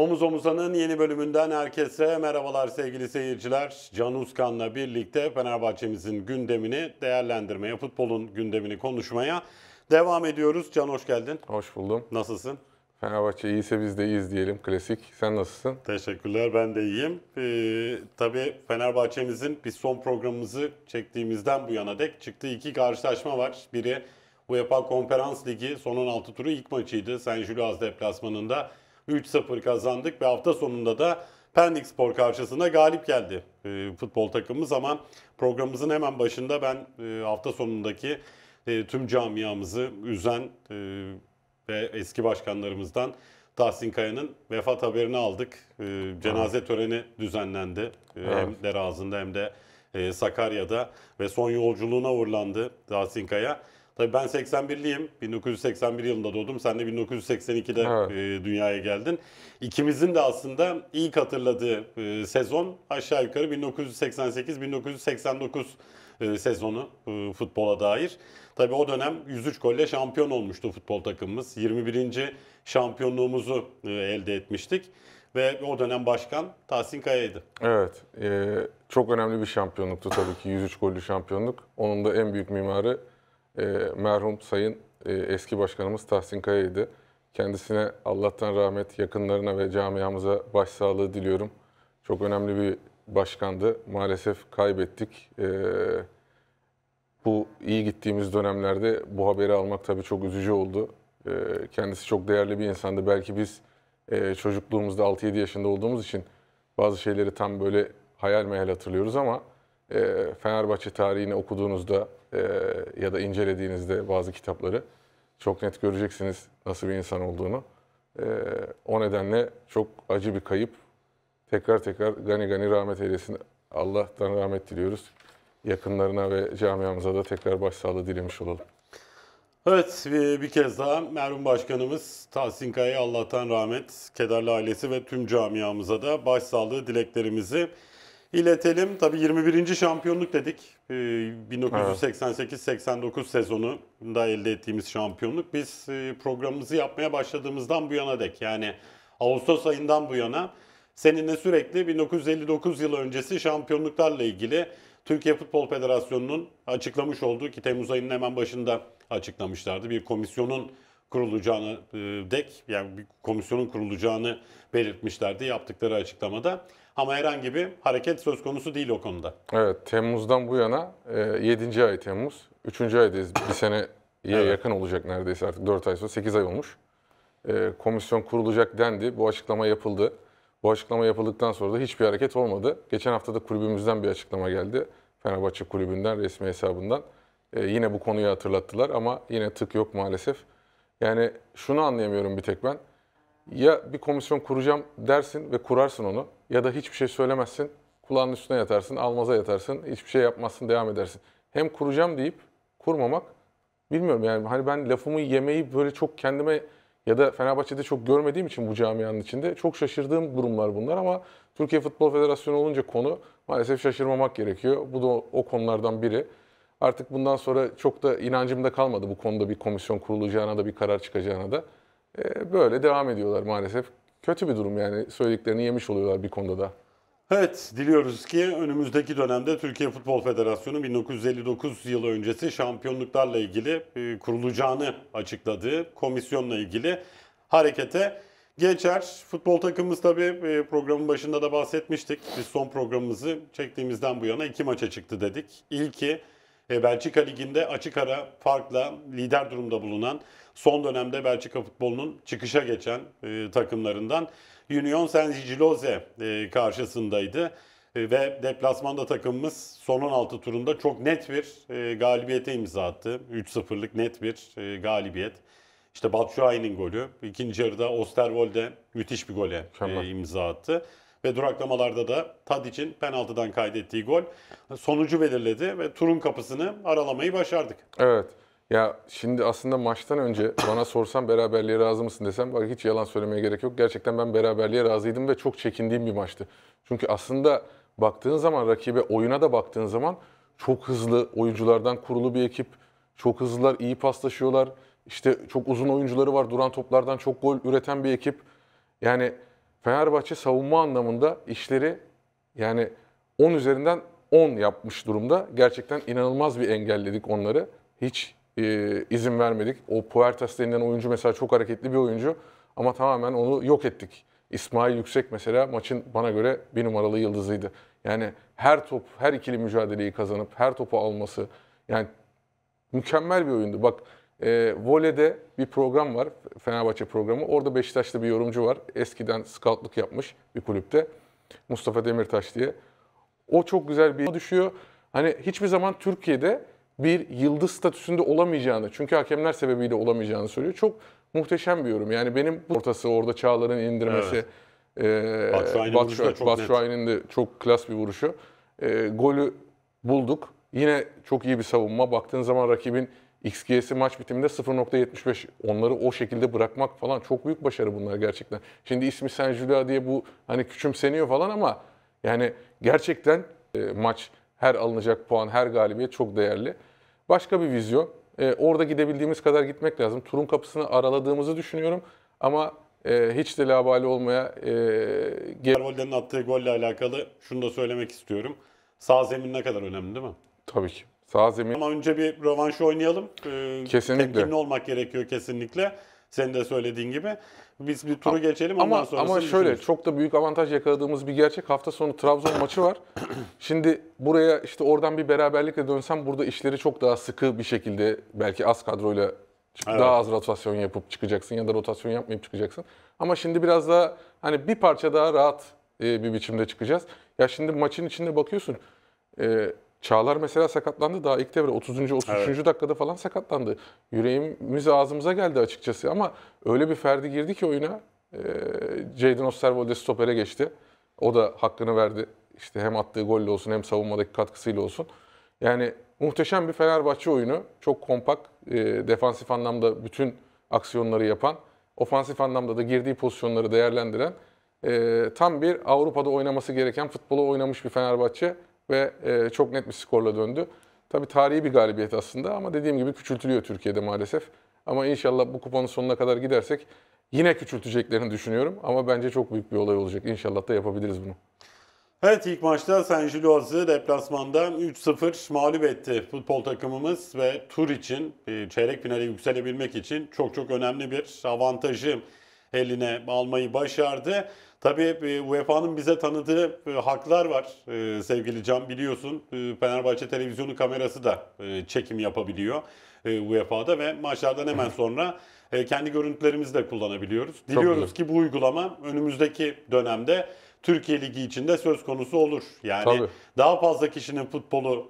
Omuz Omuza'nın yeni bölümünden herkese merhabalar sevgili seyirciler. Can Uzkan'la birlikte Fenerbahçe'mizin gündemini değerlendirmeye, futbolun gündemini konuşmaya devam ediyoruz. Can hoş geldin. Hoş buldum. Nasılsın? Fenerbahçe iyiyse biz de iyiyiz diyelim klasik. Sen nasılsın? Teşekkürler ben de iyiyim. Ee, tabii Fenerbahçe'mizin biz son programımızı çektiğimizden bu yana dek çıktığı iki karşılaşma var. Biri UEFA Konferans Ligi son 16 turu ilk maçıydı. Saint Julius deplasmanında 3-0 kazandık ve hafta sonunda da Pendik Spor karşısında galip geldi e, futbol takımımız ama programımızın hemen başında ben e, hafta sonundaki e, tüm camiamızı üzen e, ve eski başkanlarımızdan Tahsin Kaya'nın vefat haberini aldık. E, cenaze töreni düzenlendi. E, evet. Hem Derazı'nda hem de e, Sakarya'da ve son yolculuğuna uğurlandı Tahsin Kaya. Tabii ben 81'liyim. 1981 yılında doğdum. Sen de 1982'de evet. e, dünyaya geldin. İkimizin de aslında ilk hatırladığı e, sezon aşağı yukarı 1988-1989 e, sezonu e, futbola dair. Tabii o dönem 103 golle şampiyon olmuştu futbol takımımız. 21. şampiyonluğumuzu e, elde etmiştik. Ve o dönem başkan Tahsin Kaya'ydı. Evet. E, çok önemli bir şampiyonluktu tabii ki. 103 gollü şampiyonluk. Onun da en büyük mimarı e, merhum Sayın e, eski başkanımız Tahsin Kaya'ydı. Kendisine Allah'tan rahmet yakınlarına ve camiamıza başsağlığı diliyorum. Çok önemli bir başkandı. Maalesef kaybettik. E, bu iyi gittiğimiz dönemlerde bu haberi almak tabii çok üzücü oldu. E, kendisi çok değerli bir insandı. Belki biz e, çocukluğumuzda 6-7 yaşında olduğumuz için bazı şeyleri tam böyle hayal meyal hatırlıyoruz ama e, Fenerbahçe tarihini okuduğunuzda ee, ya da incelediğinizde bazı kitapları çok net göreceksiniz nasıl bir insan olduğunu. Ee, o nedenle çok acı bir kayıp. Tekrar tekrar gani gani rahmet eylesin. Allah'tan rahmet diliyoruz. Yakınlarına ve camiamıza da tekrar başsağlığı dilemiş olalım. Evet bir kez daha merhum başkanımız Tahsin Kaya'ya Allah'tan rahmet, kederli ailesi ve tüm camiamıza da başsağlığı dileklerimizi iletelim. Tabi 21. şampiyonluk dedik. 1988-89 ee, sezonunda elde ettiğimiz şampiyonluk biz e, programımızı yapmaya başladığımızdan bu yana dek yani Ağustos ayından bu yana seninle sürekli 1959 yılı öncesi şampiyonluklarla ilgili Türkiye Futbol Federasyonu'nun açıklamış olduğu ki Temmuz ayının hemen başında açıklamışlardı. Bir komisyonun kurulacağını e, dek yani bir komisyonun kurulacağını belirtmişlerdi yaptıkları açıklamada. Ama herhangi bir hareket söz konusu değil o konuda. Evet, Temmuz'dan bu yana 7. E, ay Temmuz, 3. aydayız. Bir seneye evet. yakın olacak neredeyse artık 4 ay sonra 8 ay olmuş. E, komisyon kurulacak dendi, bu açıklama yapıldı. Bu açıklama yapıldıktan sonra da hiçbir hareket olmadı. Geçen hafta da kulübümüzden bir açıklama geldi. Fenerbahçe kulübünden, resmi hesabından. E, yine bu konuyu hatırlattılar ama yine tık yok maalesef. Yani şunu anlayamıyorum bir tek ben. Ya bir komisyon kuracağım dersin ve kurarsın onu ya da hiçbir şey söylemezsin, kulağının üstüne yatarsın, almaza yatarsın, hiçbir şey yapmazsın, devam edersin. Hem kuracağım deyip kurmamak, bilmiyorum yani hani ben lafımı yemeyi böyle çok kendime ya da Fenerbahçe'de çok görmediğim için bu camianın içinde çok şaşırdığım durumlar bunlar ama Türkiye Futbol Federasyonu olunca konu maalesef şaşırmamak gerekiyor. Bu da o, konulardan biri. Artık bundan sonra çok da inancım da kalmadı bu konuda bir komisyon kurulacağına da bir karar çıkacağına da. Ee, böyle devam ediyorlar maalesef. Kötü bir durum yani söylediklerini yemiş oluyorlar bir konuda da. Evet, diliyoruz ki önümüzdeki dönemde Türkiye Futbol Federasyonu 1959 yılı öncesi şampiyonluklarla ilgili e, kurulacağını açıkladığı komisyonla ilgili harekete geçer. Futbol takımımız tabii e, programın başında da bahsetmiştik. Biz son programımızı çektiğimizden bu yana iki maça çıktı dedik. İlki e, Belçika Ligi'nde açık ara farkla lider durumda bulunan, son dönemde Belçika futbolunun çıkışa geçen e, takımlarından Union Saint-Gilloise e, karşısındaydı ve deplasmanda takımımız son 16 turunda çok net bir e, galibiyete imza attı. 3-0'lık net bir e, galibiyet. İşte Batshuayi'nin golü. ikinci yarıda Osterwold'e müthiş bir gole e, imza attı ve duraklamalarda da Tadic'in penaltıdan kaydettiği gol sonucu belirledi ve turun kapısını aralamayı başardık. Evet. Ya şimdi aslında maçtan önce bana sorsan beraberliğe razı mısın desem bak hiç yalan söylemeye gerek yok. Gerçekten ben beraberliğe razıydım ve çok çekindiğim bir maçtı. Çünkü aslında baktığın zaman rakibe oyuna da baktığın zaman çok hızlı oyunculardan kurulu bir ekip. Çok hızlılar, iyi paslaşıyorlar. İşte çok uzun oyuncuları var. Duran toplardan çok gol üreten bir ekip. Yani Fenerbahçe savunma anlamında işleri yani 10 üzerinden 10 yapmış durumda. Gerçekten inanılmaz bir engelledik onları. Hiç e, izin vermedik. O Puertas denilen oyuncu mesela çok hareketli bir oyuncu ama tamamen onu yok ettik. İsmail Yüksek mesela maçın bana göre bir numaralı yıldızıydı. Yani her top, her ikili mücadeleyi kazanıp her topu alması yani mükemmel bir oyundu. Bak e, ee, voleyde bir program var, Fenerbahçe programı. Orada Beşiktaş'ta bir yorumcu var. Eskiden scoutluk yapmış bir kulüpte. Mustafa Demirtaş diye. O çok güzel bir düşüyor. Hani hiçbir zaman Türkiye'de bir yıldız statüsünde olamayacağını, çünkü hakemler sebebiyle olamayacağını söylüyor. Çok muhteşem bir yorum. Yani benim bu ortası orada Çağlar'ın indirmesi, evet. e, Batshuayi'nin de çok klas bir vuruşu. E, golü bulduk. Yine çok iyi bir savunma. Baktığın zaman rakibin XG'si maç bitiminde 0.75 onları o şekilde bırakmak falan çok büyük başarı bunlar gerçekten. Şimdi ismi Senjula diye bu hani küçümseniyor falan ama yani gerçekten e, maç her alınacak puan, her galibiyet çok değerli. Başka bir vizyon. E, orada gidebildiğimiz kadar gitmek lazım. Turun kapısını araladığımızı düşünüyorum ama e, hiç de labali olmaya e, Carvalho'nun attığı golle alakalı şunu da söylemek istiyorum. Sağ zemin ne kadar önemli değil mi? Tabii ki. Sağ zemin. Ama önce bir rövanş oynayalım. Ee, kesinlikle. Temkinli olmak gerekiyor kesinlikle. Senin de söylediğin gibi. Biz bir turu geçelim ama, ondan sonra. Ama şöyle çok da büyük avantaj yakaladığımız bir gerçek. Hafta sonu Trabzon maçı var. Şimdi buraya işte oradan bir beraberlikle dönsem burada işleri çok daha sıkı bir şekilde belki az kadroyla Evet. Daha az rotasyon yapıp çıkacaksın ya da rotasyon yapmayıp çıkacaksın. Ama şimdi biraz daha hani bir parça daha rahat e, bir biçimde çıkacağız. Ya şimdi maçın içinde bakıyorsun e, Çağlar mesela sakatlandı daha ilk devre 30. 33. Evet. dakikada falan sakatlandı. Yüreğimiz ağzımıza geldi açıkçası ama öyle bir Ferdi girdi ki oyuna. E, Jadon Osterwolde stopere geçti. O da hakkını verdi. İşte hem attığı golle olsun hem savunmadaki katkısıyla olsun. Yani muhteşem bir Fenerbahçe oyunu. Çok kompakt, e, defansif anlamda bütün aksiyonları yapan, ofansif anlamda da girdiği pozisyonları değerlendiren, e, tam bir Avrupa'da oynaması gereken futbolu oynamış bir Fenerbahçe ve e, çok net bir skorla döndü. Tabii tarihi bir galibiyet aslında ama dediğim gibi küçültülüyor Türkiye'de maalesef. Ama inşallah bu kupanın sonuna kadar gidersek yine küçülteceklerini düşünüyorum. Ama bence çok büyük bir olay olacak. İnşallah da yapabiliriz bunu. Evet ilk maçta San Gilos'u deplasmanda 3-0 mağlup etti futbol takımımız ve tur için e, çeyrek finale yükselebilmek için çok çok önemli bir avantajı eline almayı başardı. Tabii e, UEFA'nın bize tanıdığı e, haklar var e, sevgili Can biliyorsun. Fenerbahçe televizyonu kamerası da çekim yapabiliyor UEFA'da ve maçlardan hemen sonra kendi görüntülerimizi de kullanabiliyoruz. Diliyoruz ki bu uygulama önümüzdeki dönemde Türkiye Ligi içinde söz konusu olur. Yani Tabii. daha fazla kişinin futbolu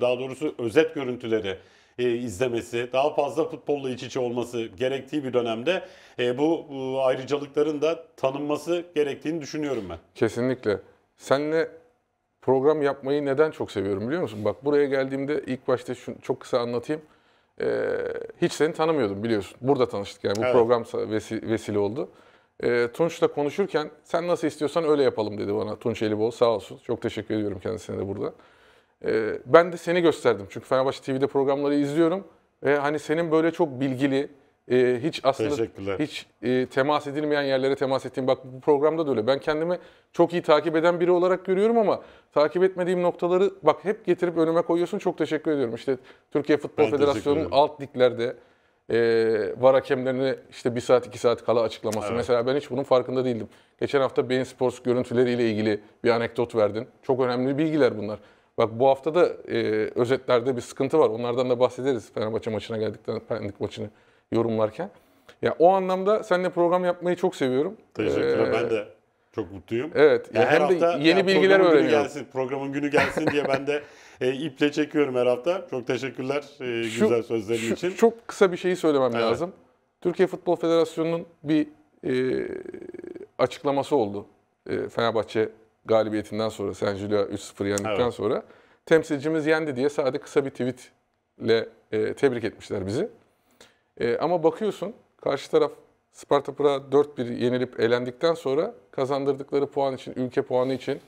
daha doğrusu özet görüntüleri e, izlemesi, daha fazla futbolla iç içe olması gerektiği bir dönemde e, bu e, ayrıcalıkların da tanınması gerektiğini düşünüyorum ben. Kesinlikle. Senle program yapmayı neden çok seviyorum biliyor musun? Bak buraya geldiğimde ilk başta şunu çok kısa anlatayım. Ee, hiç seni tanımıyordum biliyorsun. Burada tanıştık yani bu evet. program vesile oldu. Ee, Tunç'la konuşurken sen nasıl istiyorsan öyle yapalım dedi bana Tunç Elibol sağ olsun. Çok teşekkür ediyorum kendisine de burada e, ben de seni gösterdim. Çünkü Fenerbahçe TV'de programları izliyorum. Ve hani senin böyle çok bilgili, e, hiç aslında hiç e, temas edilmeyen yerlere temas ettiğim bak bu programda da öyle. Ben kendimi çok iyi takip eden biri olarak görüyorum ama takip etmediğim noktaları bak hep getirip önüme koyuyorsun. Çok teşekkür ediyorum. İşte Türkiye Futbol Federasyonu'nun alt diklerde e, var hakemlerini işte bir saat iki saat kala açıklaması. Evet. Mesela ben hiç bunun farkında değildim. Geçen hafta Beyin Sports görüntüleriyle ilgili bir anekdot verdin. Çok önemli bilgiler bunlar. Bak bu hafta da e, özetlerde bir sıkıntı var. Onlardan da bahsederiz Fenerbahçe maçına geldikten Pendik maçını yorumlarken. Ya o anlamda seninle program yapmayı çok seviyorum. Teşekkürler. Ee, ben de çok mutluyum. Evet. Ya yani hem hafta, de yeni yani bilgiler öğreniyorum. Günü gelsin, programın günü gelsin diye ben de e, iple çekiyorum her hafta. Çok teşekkürler e, şu, güzel sözlerin şu, için. Çok kısa bir şeyi söylemem evet. lazım. Türkiye Futbol Federasyonu'nun bir e, açıklaması oldu e, Fenerbahçe galibiyetinden sonra, San Julia 3-0 yendikten evet. sonra temsilcimiz yendi diye sadece kısa bir tweetle e, tebrik etmişler bizi. E, ama bakıyorsun karşı taraf Sparta Pıra 4-1 yenilip elendikten sonra kazandırdıkları puan için, ülke puanı için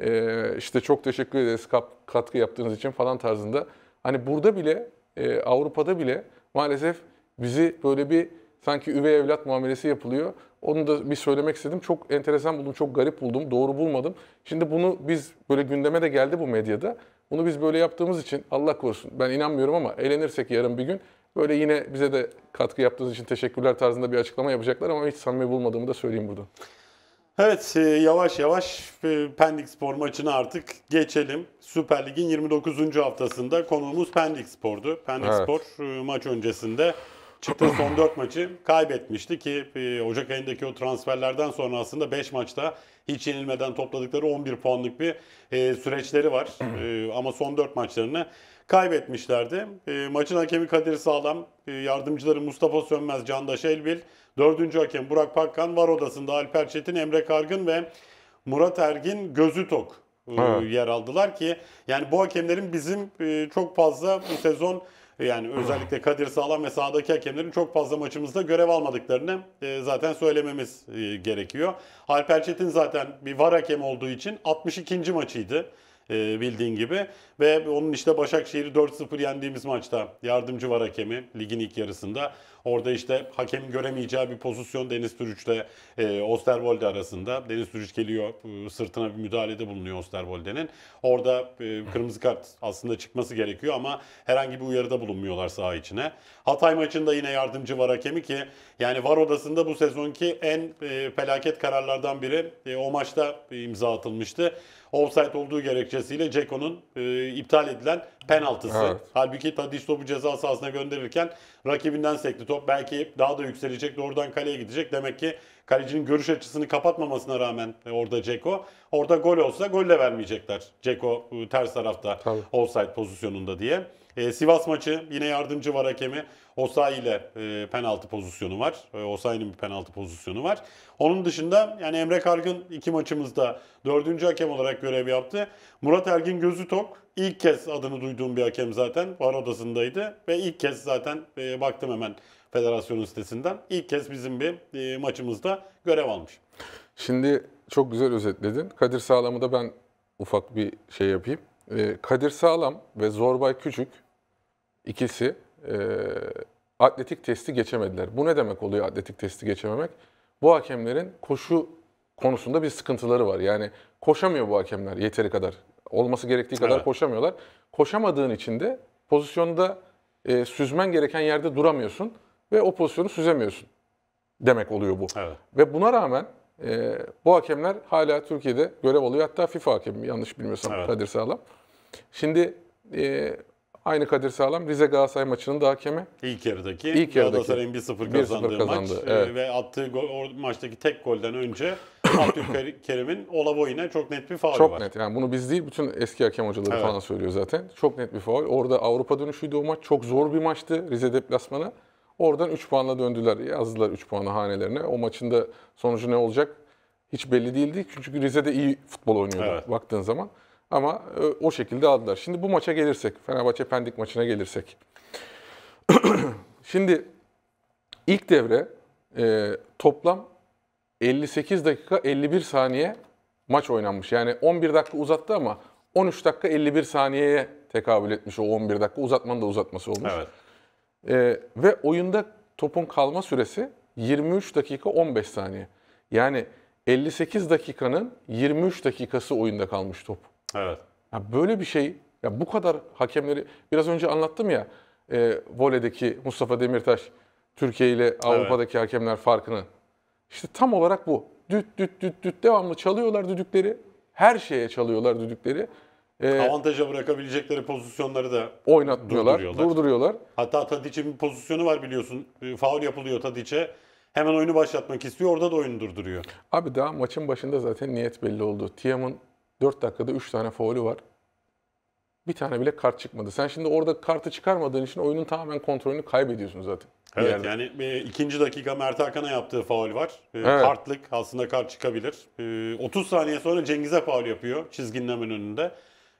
e, işte çok teşekkür ederiz katkı yaptığınız için falan tarzında. Hani burada bile e, Avrupa'da bile maalesef bizi böyle bir sanki üvey evlat muamelesi yapılıyor. Onu da bir söylemek istedim. Çok enteresan buldum, çok garip buldum, doğru bulmadım. Şimdi bunu biz böyle gündeme de geldi bu medyada. Bunu biz böyle yaptığımız için Allah korusun ben inanmıyorum ama eğlenirsek yarın bir gün böyle yine bize de katkı yaptığınız için teşekkürler tarzında bir açıklama yapacaklar ama hiç samimi bulmadığımı da söyleyeyim burada. Evet e, yavaş yavaş e, Pendik Spor maçını artık geçelim. Süper Lig'in 29. haftasında konuğumuz Pendik Spor'du. Pendik evet. Spor e, maç öncesinde çıktı son 4 maçı kaybetmişti ki e, Ocak ayındaki o transferlerden sonra aslında 5 maçta hiç yenilmeden topladıkları 11 puanlık bir e, süreçleri var. E, ama son 4 maçlarını kaybetmişlerdi. Maçın hakemi Kadir Sağlam, yardımcıları Mustafa Sönmez, Candaş Elbil, 4. hakem Burak Pakkan, var odasında Alper Çetin, Emre Kargın ve Murat Ergin gözü tok. Evet. yer aldılar ki yani bu hakemlerin bizim çok fazla bu sezon yani özellikle Kadir Sağlam ve sağdaki hakemlerin çok fazla maçımızda görev almadıklarını e, zaten söylememiz e, gerekiyor. Halper Çetin zaten bir var hakem olduğu için 62. maçıydı e, bildiğin gibi. Ve onun işte Başakşehir'i 4-0 yendiğimiz maçta yardımcı var hakemi ligin ilk yarısında. Orada işte hakemin göremeyeceği bir pozisyon Deniz Türüç'le e, Osterwolde arasında. Deniz Türüç geliyor e, sırtına bir müdahalede bulunuyor Osterwolde'nin. Orada e, kırmızı kart aslında çıkması gerekiyor ama herhangi bir uyarıda bulunmuyorlar saha içine. Hatay maçında yine yardımcı var hakemi ki yani var odasında bu sezonki en e, felaket kararlardan biri. E, o maçta imza atılmıştı offside olduğu gerekçesiyle Ceko'nun e, iptal edilen penaltısı. Evet. Halbuki Tadiç topu ceza sahasına gönderirken rakibinden sekti top. Belki daha da yükselecek, doğrudan kaleye gidecek. Demek ki kalecinin görüş açısını kapatmamasına rağmen e, orada Ceko. Orada gol olsa golle vermeyecekler. Ceko e, ters tarafta Tabii. offside pozisyonunda diye. E, Sivas maçı yine yardımcı var hakemi. Osay ile e, penaltı pozisyonu var. E, Osayi'nin bir penaltı pozisyonu var. Onun dışında yani Emre Kargın iki maçımızda dördüncü hakem olarak görev yaptı. Murat Ergin gözü tok. İlk kez adını duyduğum bir hakem zaten. Var odasındaydı ve ilk kez zaten e, baktım hemen federasyonun sitesinden. İlk kez bizim bir e, maçımızda görev almış. Şimdi çok güzel özetledin. Kadir Sağlam'ı da ben ufak bir şey yapayım. E, Kadir Sağlam ve Zorbay Küçük ikisi e, atletik testi geçemediler. Bu ne demek oluyor atletik testi geçememek? Bu hakemlerin koşu konusunda bir sıkıntıları var. Yani koşamıyor bu hakemler yeteri kadar. Olması gerektiği kadar evet. koşamıyorlar. Koşamadığın için de pozisyonda e, süzmen gereken yerde duramıyorsun ve o pozisyonu süzemiyorsun demek oluyor bu. Evet. Ve buna rağmen e, bu hakemler hala Türkiye'de görev alıyor. Hatta FIFA hakemi yanlış bilmiyorsam evet. Kadir Sağlam. Şimdi e, Aynı Kadir Sağlam Rize Galatasaray maçının da hakemi. İlk yarıdaki. İlk yarıdaki. Galatasaray'ın 1-0 kazandığı 1-0 kazandı, maç e, evet. ve attığı gol, o maçtaki tek golden önce Abdülkerim'in Olavoy'una çok net bir faul var. Çok net. Yani bunu biz değil bütün eski hakem hocaları evet. falan söylüyor zaten. Çok net bir faul. Orada Avrupa dönüşüydü o maç. Çok zor bir maçtı Rize deplasmanı. Oradan 3 puanla döndüler. Yazdılar 3 puanı hanelerine. O maçın da sonucu ne olacak hiç belli değildi. Çünkü Rize'de iyi futbol oynuyordu evet. baktığın zaman. Ama e, o şekilde aldılar. Şimdi bu maça gelirsek, Fenerbahçe Pendik maçına gelirsek. Şimdi ilk devre e, toplam 58 dakika 51 saniye maç oynanmış. Yani 11 dakika uzattı ama 13 dakika 51 saniyeye tekabül etmiş o 11 dakika. Uzatmanın da uzatması olmuş. Evet. E, ve oyunda topun kalma süresi 23 dakika 15 saniye. Yani 58 dakikanın 23 dakikası oyunda kalmış top. Evet. Ya böyle bir şey, ya bu kadar hakemleri, biraz önce anlattım ya, e, voleydeki Mustafa Demirtaş, Türkiye ile Avrupa'daki evet. hakemler farkını. İşte tam olarak bu. Düt düt düt düt devamlı çalıyorlar düdükleri. Her şeye çalıyorlar düdükleri. Ee, Avantaja bırakabilecekleri pozisyonları da oynatmıyorlar, durduruyorlar. durduruyorlar. Hatta Tadiç'in bir pozisyonu var biliyorsun. E, faul yapılıyor Tadiç'e. Hemen oyunu başlatmak istiyor. Orada da oyunu durduruyor. Abi daha maçın başında zaten niyet belli oldu. Tiam'ın 4 dakikada 3 tane faulü var. Bir tane bile kart çıkmadı. Sen şimdi orada kartı çıkarmadığın için oyunun tamamen kontrolünü kaybediyorsun zaten. Evet yani e, ikinci dakika Mert Hakan'a yaptığı faul var. E, evet. Kartlık aslında kart çıkabilir. E, 30 saniye sonra Cengiz'e faul yapıyor çizginin hemen önünde.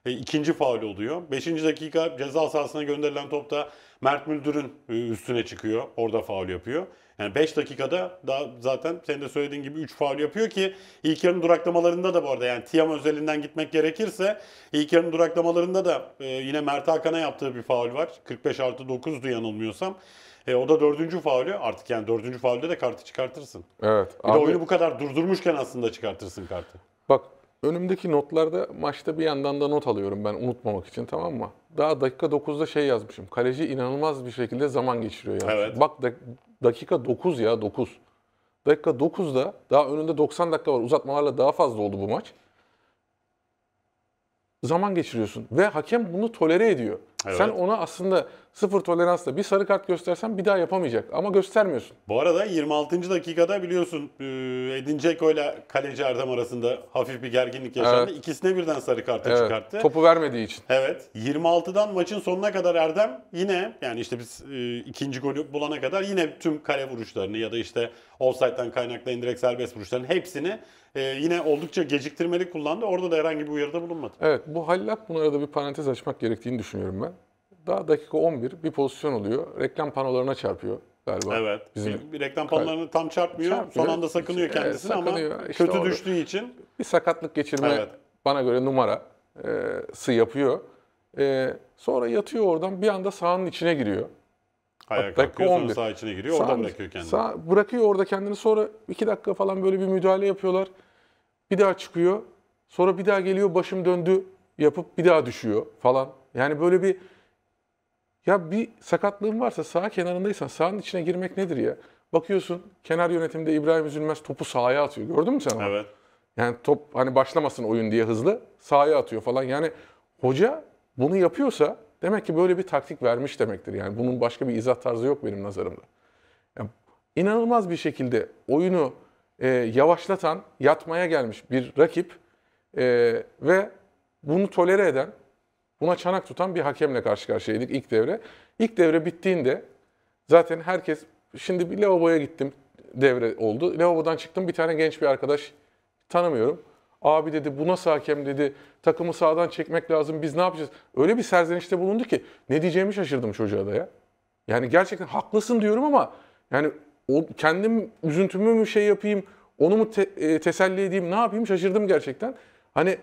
E, ikinci faul oluyor. Beşinci dakika ceza sahasına gönderilen topta Mert Müldür'ün e, üstüne çıkıyor. Orada faul yapıyor. Yani 5 dakikada daha zaten senin de söylediğin gibi 3 faul yapıyor ki ilk yarının duraklamalarında da bu arada yani Tiam özelinden gitmek gerekirse ilk yarının duraklamalarında da e, yine Mert Hakan'a yaptığı bir faul var. 45 artı 9'du yanılmıyorsam. E, o da dördüncü faulü. Artık yani dördüncü faulde de kartı çıkartırsın. Evet. Bir abi, de oyunu bu kadar durdurmuşken aslında çıkartırsın kartı. Bak Önümdeki notlarda maçta bir yandan da not alıyorum ben unutmamak için tamam mı? Daha dakika 9'da şey yazmışım. Kaleci inanılmaz bir şekilde zaman geçiriyor yani. Evet. Bak da, dakika 9 ya 9. Dakika 9'da daha önünde 90 dakika var. Uzatmalarla daha fazla oldu bu maç. Zaman geçiriyorsun ve hakem bunu tolere ediyor. Evet. Sen ona aslında sıfır toleransla bir sarı kart göstersen bir daha yapamayacak ama göstermiyorsun. Bu arada 26. dakikada biliyorsun Edin Dzeko ile kaleci Erdem arasında hafif bir gerginlik yaşandı. Evet. İkisine birden sarı kartı evet. çıkarttı. Topu vermediği için. Evet. 26'dan maçın sonuna kadar Erdem yine yani işte biz e, ikinci golü bulana kadar yine tüm kale vuruşlarını ya da işte offside'den kaynaklı indirek serbest vuruşların hepsini e, yine oldukça geciktirmeli kullandı. Orada da herhangi bir uyarıda bulunmadı. Evet. Bu Halil bunu arada bir parantez açmak gerektiğini düşünüyorum ben. Daha dakika 11 bir pozisyon oluyor. Reklam panolarına çarpıyor galiba. Evet. Bizim bir reklam panolarını tam çarpmıyor. çarpmıyor. Son anda sakınıyor kendisini e, sakınıyor. ama işte kötü orada. düştüğü için. Bir sakatlık geçirme evet. bana göre numara e, sı yapıyor. E, sonra yatıyor oradan bir anda sahanın içine giriyor. Hayır, kalkıyor. 11. Sağ içine giriyor, sağ, orada bırakıyor kendini. Sağ, bırakıyor orada kendini. Sonra iki dakika falan böyle bir müdahale yapıyorlar. Bir daha çıkıyor. Sonra bir daha geliyor, başım döndü yapıp bir daha düşüyor falan. Yani böyle bir ya bir sakatlığın varsa sağ kenarındaysan sahanın içine girmek nedir ya? Bakıyorsun kenar yönetimde İbrahim Üzülmez topu sahaya atıyor. Gördün mü sen onu? Evet. Yani top hani başlamasın oyun diye hızlı sahaya atıyor falan. Yani hoca bunu yapıyorsa demek ki böyle bir taktik vermiş demektir. Yani bunun başka bir izah tarzı yok benim nazarımda. Yani inanılmaz bir şekilde oyunu e, yavaşlatan, yatmaya gelmiş bir rakip e, ve bunu tolere eden Buna çanak tutan bir hakemle karşı karşıyaydık ilk devre. İlk devre bittiğinde zaten herkes şimdi bir lavaboya gittim devre oldu. Lavabodan çıktım bir tane genç bir arkadaş tanımıyorum. Abi dedi bu nasıl hakem dedi. Takımı sağdan çekmek lazım. Biz ne yapacağız? Öyle bir serzenişte bulundu ki ne diyeceğimi şaşırdım çocuğa da ya. Yani gerçekten haklısın diyorum ama yani o, kendim üzüntümü mü şey yapayım, onu mu te, e, teselli edeyim, ne yapayım şaşırdım gerçekten. Hani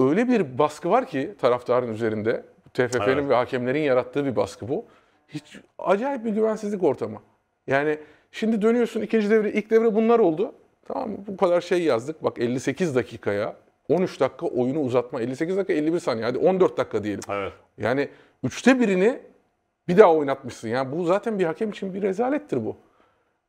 öyle bir baskı var ki taraftarın üzerinde. TFF'nin evet. ve hakemlerin yarattığı bir baskı bu. Hiç acayip bir güvensizlik ortamı. Yani şimdi dönüyorsun ikinci devre, ilk devre bunlar oldu. Tamam Bu kadar şey yazdık. Bak 58 dakikaya 13 dakika oyunu uzatma. 58 dakika 51 saniye. Hadi 14 dakika diyelim. Evet. Yani üçte birini bir daha oynatmışsın. Yani bu zaten bir hakem için bir rezalettir bu.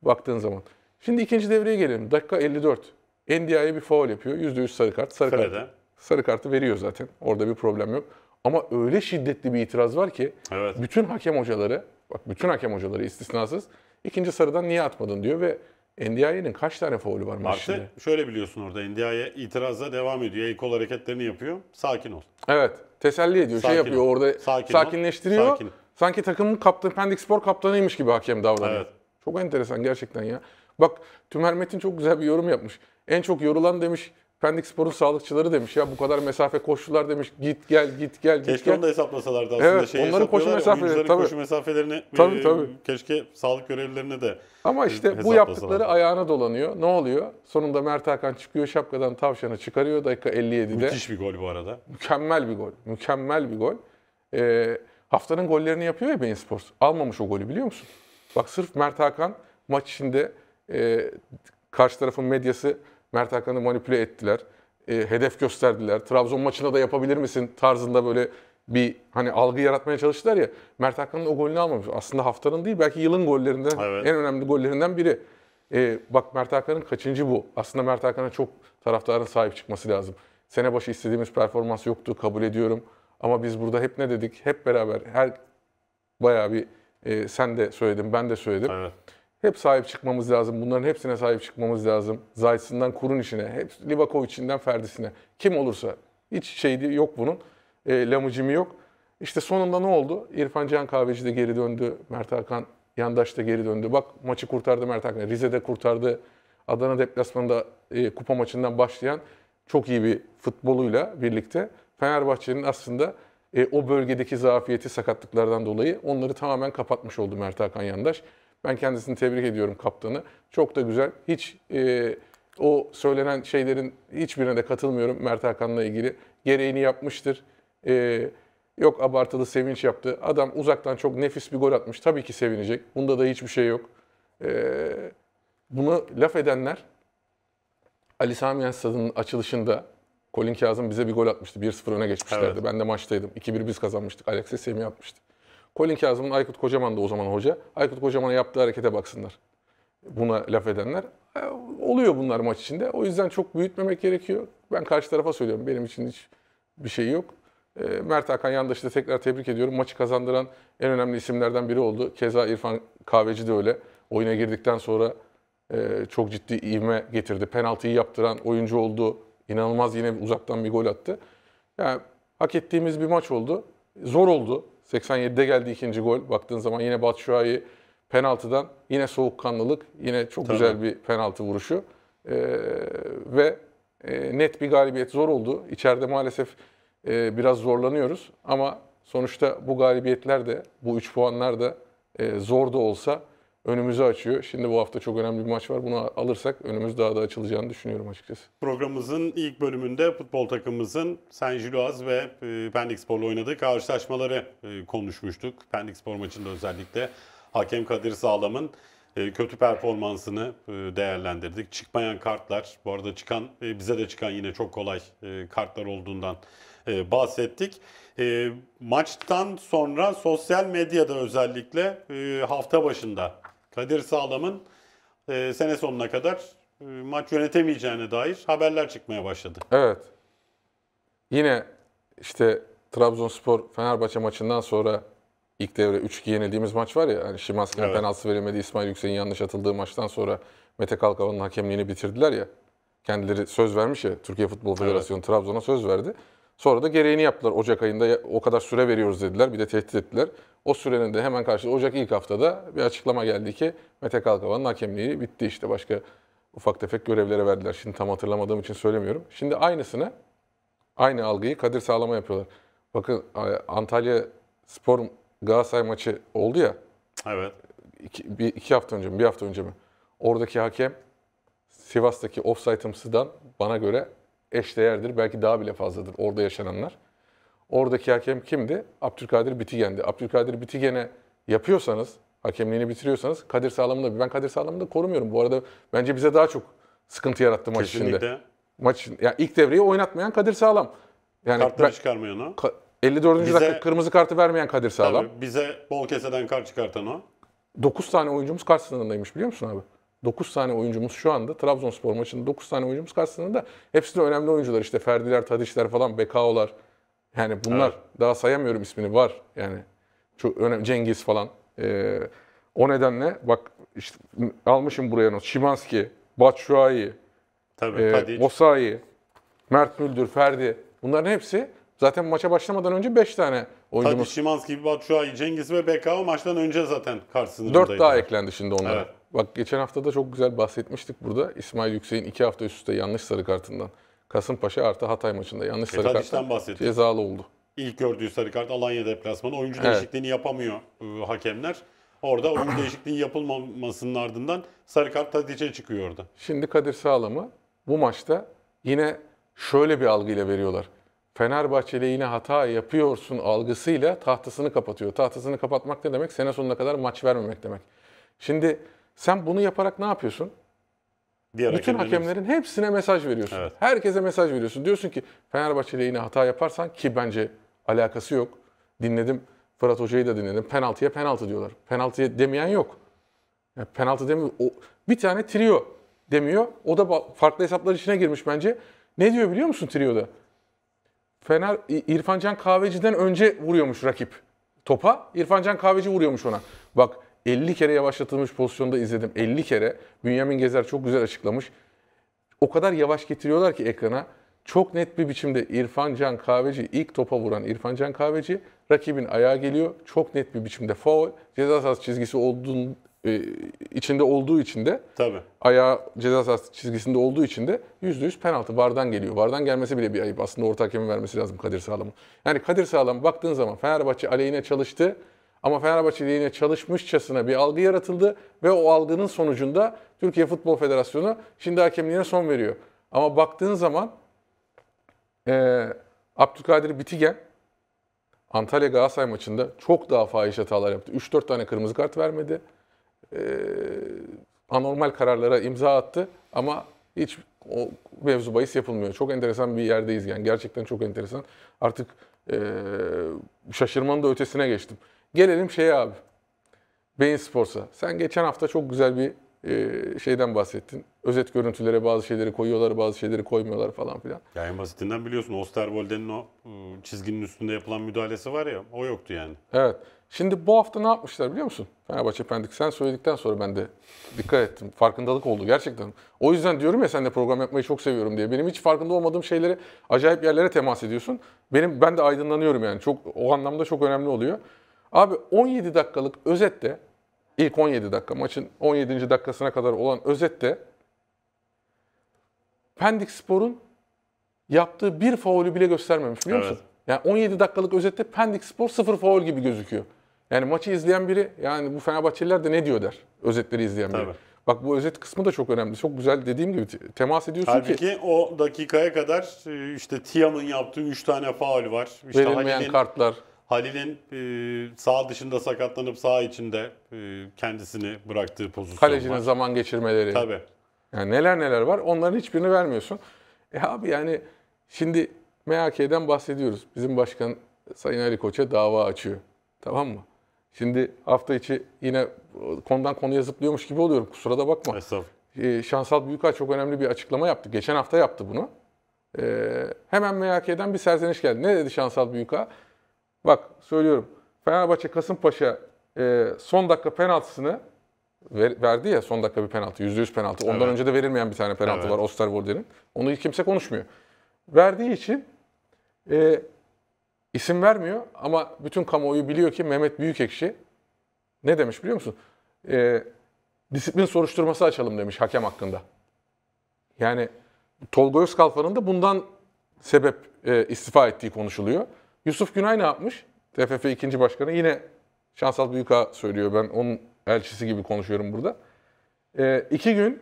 Baktığın zaman. Şimdi ikinci devreye gelelim. Dakika 54. Endia'ya bir foul yapıyor. %100 sarı kart. Sarı Kalede. kart sarı kartı veriyor zaten. Orada bir problem yok. Ama öyle şiddetli bir itiraz var ki evet. bütün hakem hocaları, bak bütün hakem hocaları istisnasız ikinci sarıdan niye atmadın diyor ve NDI'nin kaç tane faulü var maçta? şöyle biliyorsun orada NDI'ye itiraza devam ediyor. El kol hareketlerini yapıyor. Sakin ol. Evet. Teselli ediyor. Şey Sakin şey yapıyor ol. orada Sakin sakinleştiriyor. Sakin. Sanki takımın kaptanı, Pendik Spor kaptanıymış gibi hakem davranıyor. Evet. Çok enteresan gerçekten ya. Bak Tümer Metin çok güzel bir yorum yapmış. En çok yorulan demiş Pendik Spor'un sağlıkçıları demiş ya bu kadar mesafe koştular demiş git gel git gel git keşke gel. onu da hesaplasalardı aslında. Evet, Şeyi onların koşu mesafeleri tabii. koşu mesafelerini tabii, e, tabii. keşke sağlık görevlilerine de Ama e, işte bu yaptıkları ayağına dolanıyor. Ne oluyor? Sonunda Mert Hakan çıkıyor şapkadan tavşanı çıkarıyor dakika 57'de. Müthiş bir gol bu arada. Mükemmel bir gol. Mükemmel bir gol. Ee, haftanın gollerini yapıyor ya Beyin Sports. Almamış o golü biliyor musun? Bak sırf Mert Hakan maç içinde e, karşı tarafın medyası Mert Hakan'ı manipüle ettiler. E, hedef gösterdiler. Trabzon maçına da yapabilir misin tarzında böyle bir hani algı yaratmaya çalıştılar ya. Mert Hakan'ın o golünü almamış. Aslında haftanın değil belki yılın gollerinden evet. en önemli gollerinden biri. E, bak Mert Hakan'ın kaçıncı bu? Aslında Mert Hakan'a çok taraftarın sahip çıkması lazım. Sene başı istediğimiz performans yoktu kabul ediyorum. Ama biz burada hep ne dedik? Hep beraber her bayağı bir e, sen de söyledin ben de söyledim. Evet hep sahip çıkmamız lazım. Bunların hepsine sahip çıkmamız lazım. Zayt'sından Kurun işine, hep içinden Ferdi'sine. Kim olursa. Hiç şey yok bunun. E, lamucimi yok. İşte sonunda ne oldu? İrfan Can Kahveci de geri döndü. Mert Hakan Yandaş da geri döndü. Bak maçı kurtardı Mert Hakan. Rize'de kurtardı. Adana deplasmanında e, kupa maçından başlayan çok iyi bir futboluyla birlikte Fenerbahçe'nin aslında e, o bölgedeki zafiyeti sakatlıklardan dolayı onları tamamen kapatmış oldu Mert Hakan Yandaş. Ben kendisini tebrik ediyorum kaptanı. Çok da güzel. Hiç e, o söylenen şeylerin hiçbirine de katılmıyorum Mert Hakan'la ilgili. Gereğini yapmıştır. E, yok abartılı sevinç yaptı. Adam uzaktan çok nefis bir gol atmış. Tabii ki sevinecek. Bunda da hiçbir şey yok. E, bunu laf edenler Ali Sami Yen açılışında Colin Kazım bize bir gol atmıştı. 1-0 öne geçmişlerdi. Evet. Ben de maçtaydım. 2-1 biz kazanmıştık. Alexis Semi atmıştı. Colin Kazım'ın Aykut Kocaman da o zaman hoca. Aykut Kocaman'a yaptığı harekete baksınlar. Buna laf edenler. E, oluyor bunlar maç içinde. O yüzden çok büyütmemek gerekiyor. Ben karşı tarafa söylüyorum. Benim için hiç bir şey yok. E, Mert Hakan Yandaş'ı da tekrar tebrik ediyorum. Maçı kazandıran en önemli isimlerden biri oldu. Keza İrfan Kahveci de öyle. Oyuna girdikten sonra e, çok ciddi ivme getirdi. Penaltıyı yaptıran oyuncu oldu. İnanılmaz yine uzaktan bir gol attı. Yani hak ettiğimiz bir maç oldu. Zor oldu. 87'de geldi ikinci gol. Baktığın zaman yine Batshuayi penaltıdan yine soğukkanlılık, yine çok Tabii. güzel bir penaltı vuruşu. E, ve e, net bir galibiyet zor oldu. İçeride maalesef e, biraz zorlanıyoruz ama sonuçta bu galibiyetler de, bu 3 puanlar da e, zor da olsa önümüzü açıyor. Şimdi bu hafta çok önemli bir maç var. Bunu alırsak önümüz daha da açılacağını düşünüyorum açıkçası. Programımızın ilk bölümünde futbol takımımızın Saint-Gilloise ve e, Pendikspor'la oynadığı karşılaşmaları e, konuşmuştuk. Pendikspor maçında özellikle hakem Kadir Sağlam'ın e, kötü performansını değerlendirdik. Çıkmayan kartlar, bu arada çıkan bize de çıkan yine çok kolay kartlar olduğundan bahsettik. Maçtan sonra sosyal medyada özellikle hafta başında Kadir Sağlam'ın e, sene sonuna kadar e, maç yönetemeyeceğine dair haberler çıkmaya başladı. Evet. Yine işte Trabzonspor Fenerbahçe maçından sonra ilk devre 3-2 yenildiğimiz maç var ya hani Şimanski'nin evet. penaltı verilmedi İsmail Yüksek'in yanlış atıldığı maçtan sonra Mete Kalkavan'ın hakemliğini bitirdiler ya. Kendileri söz vermiş ya Türkiye Futbol Federasyonu evet. Trabzon'a söz verdi. Sonra da gereğini yaptılar. Ocak ayında o kadar süre veriyoruz dediler. Bir de tehdit ettiler. O sürenin de hemen karşı Ocak ilk haftada bir açıklama geldi ki Mete Kalkavan'ın hakemliği bitti işte başka ufak tefek görevlere verdiler. Şimdi tam hatırlamadığım için söylemiyorum. Şimdi aynısını aynı algıyı Kadir Sağlam'a yapıyorlar. Bakın Antalya Spor Galatasaray maçı oldu ya. Evet. İki, bir, iki hafta önce mi? Bir hafta önce mi? Oradaki hakem Sivas'taki offside'ımsıdan bana göre eşdeğerdir. Belki daha bile fazladır orada yaşananlar. Oradaki hakem kimdi? Abdülkadir Bitigen'di. Abdülkadir Bitigen'e yapıyorsanız, hakemliğini bitiriyorsanız Kadir Sağlam'ı da ben Kadir Sağlam'ı da korumuyorum. Bu arada bence bize daha çok sıkıntı yarattı maç içinde. Maç ya yani ilk devreyi oynatmayan Kadir Sağlam. Yani Kartları ben, çıkarmayan o. Ka- 54. Bize, dakika kırmızı kartı vermeyen Kadir Sağlam. Tabii bize bol keseden kart çıkartan o. 9 tane oyuncumuz kart sınırındaymış biliyor musun abi? 9 tane oyuncumuz şu anda Trabzonspor maçında 9 tane oyuncumuz karşısında sınırında. Hepsi de önemli oyuncular işte Ferdiler, Tadişler falan, Bekaolar. Yani bunlar evet. daha sayamıyorum ismini var yani. Çok önemli Cengiz falan. Ee, o nedenle bak işte almışım buraya not. Şimanski, Batshuayi, Tabii, e, Osayi, Mert Müldür, Ferdi. Bunların hepsi zaten maça başlamadan önce 5 tane oyuncu. Tadic, Şimanski, Batshuayi, Cengiz ve BK maçtan önce zaten karşısında. 4 daha eklendi şimdi onlara. Evet. Bak geçen hafta da çok güzel bahsetmiştik burada. İsmail Yüksek'in 2 hafta üst üste yanlış sarı kartından. Kasımpaşa artı Hatay maçında yanlış sarı kart. cezalı oldu. İlk gördüğü sarı kart Alanya deplasmanı. Oyuncu Evet. değişikliğini yapamıyor e, hakemler. Orada oyuncu değişikliği yapılmamasının ardından sarı kart Tadic'e çıkıyor orada. Şimdi Kadir Sağlam'ı bu maçta yine şöyle bir algıyla veriyorlar. Fenerbahçe'yle yine hata yapıyorsun algısıyla tahtasını kapatıyor. Tahtasını kapatmak ne demek? Sene sonuna kadar maç vermemek demek. Şimdi sen bunu yaparak ne yapıyorsun? Diğer Bütün hakemlerin hepsine mesaj veriyorsun. Evet. Herkese mesaj veriyorsun. Diyorsun ki Fenerbahçe ile hata yaparsan ki bence alakası yok. Dinledim Fırat Hoca'yı da dinledim. Penaltıya penaltı diyorlar. Penaltıya demeyen yok. Yani penaltı demiyor. O, bir tane trio demiyor. O da farklı hesaplar içine girmiş bence. Ne diyor biliyor musun trio'da? Fener İrfancan Kahveci'den önce vuruyormuş rakip topa. İrfancan Kahveci vuruyormuş ona. Bak 50 kere yavaşlatılmış pozisyonda izledim. 50 kere Bünyamin Gezer çok güzel açıklamış. O kadar yavaş getiriyorlar ki ekrana. Çok net bir biçimde İrfan Can Kahveci ilk topa vuran İrfan Can Kahveci rakibin ayağa geliyor. Çok net bir biçimde foul. Ceza sahası çizgisi olduğun e, içinde olduğu için de Tabii. ayağı ceza sahası çizgisinde olduğu için de yüz penaltı vardan geliyor. Vardan gelmesi bile bir ayıp. Aslında orta hakemin vermesi lazım Kadir Sağlam'ın. Yani Kadir Sağlam baktığın zaman Fenerbahçe aleyhine çalıştı ama Fenerbahçe yine çalışmışçasına bir algı yaratıldı ve o algının sonucunda Türkiye Futbol Federasyonu şimdi hakemliğine son veriyor. Ama baktığın zaman e, Abdülkadir Bitigen Antalya Galatasaray maçında çok daha fahiş hatalar yaptı. 3-4 tane kırmızı kart vermedi. E, anormal kararlara imza attı ama hiç o mevzu bahis yapılmıyor. Çok enteresan bir yerdeyiz yani. Gerçekten çok enteresan. Artık e, şaşırmanın da ötesine geçtim. Gelelim şeye abi. Beyin Sports'a. Sen geçen hafta çok güzel bir e, şeyden bahsettin. Özet görüntülere bazı şeyleri koyuyorlar, bazı şeyleri koymuyorlar falan filan. Ya en basitinden biliyorsun Osterwolde'nin o ıı, çizginin üstünde yapılan müdahalesi var ya, o yoktu yani. Evet. Şimdi bu hafta ne yapmışlar biliyor musun? Fenerbahçe Pendik sen söyledikten sonra ben de dikkat ettim. Farkındalık oldu gerçekten. O yüzden diyorum ya sen de program yapmayı çok seviyorum diye. Benim hiç farkında olmadığım şeylere acayip yerlere temas ediyorsun. Benim ben de aydınlanıyorum yani. Çok o anlamda çok önemli oluyor. Abi 17 dakikalık özette, ilk 17 dakika, maçın 17. dakikasına kadar olan özette Pendik Spor'un yaptığı bir faulü bile göstermemiş biliyor musun? Evet. Yani 17 dakikalık özette Pendik Spor sıfır faul gibi gözüküyor. Yani maçı izleyen biri yani bu Fenerbahçeliler de ne diyor der özetleri izleyen biri. Tabii. Bak bu özet kısmı da çok önemli. Çok güzel dediğim gibi temas ediyorsun Halbuki ki. Halbuki o dakikaya kadar işte Tiam'ın yaptığı 3 tane faul var. İşte verilmeyen Halil'in, kartlar. Halil'in e, sağ dışında sakatlanıp sağ içinde e, kendisini bıraktığı pozisyon Kalecinin var. zaman geçirmeleri. Tabii. Yani neler neler var. Onların hiçbirini vermiyorsun. E abi yani şimdi MHK'den bahsediyoruz. Bizim başkan Sayın Ali Koç'a dava açıyor. Tamam mı? Şimdi hafta içi yine konudan konuya zıplıyormuş gibi oluyorum. Kusura da bakma. Estağfurullah. E, Şansal Büyükaç çok önemli bir açıklama yaptı. Geçen hafta yaptı bunu. E, hemen MHK'den bir serzeniş geldi. Ne dedi Şansal Büyükaç? Bak söylüyorum. Fenerbahçe Kasımpaşa e, son dakika penaltısını ver, verdi ya son dakika bir penaltı. Yüzde yüz penaltı. Ondan evet. önce de verilmeyen bir tane penaltı evet. var Osterwolder'in. Onu hiç kimse konuşmuyor. Verdiği için e, isim vermiyor ama bütün kamuoyu biliyor ki Mehmet Büyükekşi ne demiş biliyor musun? E, disiplin soruşturması açalım demiş hakem hakkında. Yani Tolga Özkalfa'nın da bundan sebep e, istifa ettiği konuşuluyor. Yusuf Günay ne yapmış? TFF ikinci Başkanı yine Şansal Büyük'a söylüyor. Ben onun elçisi gibi konuşuyorum burada. E, iki gün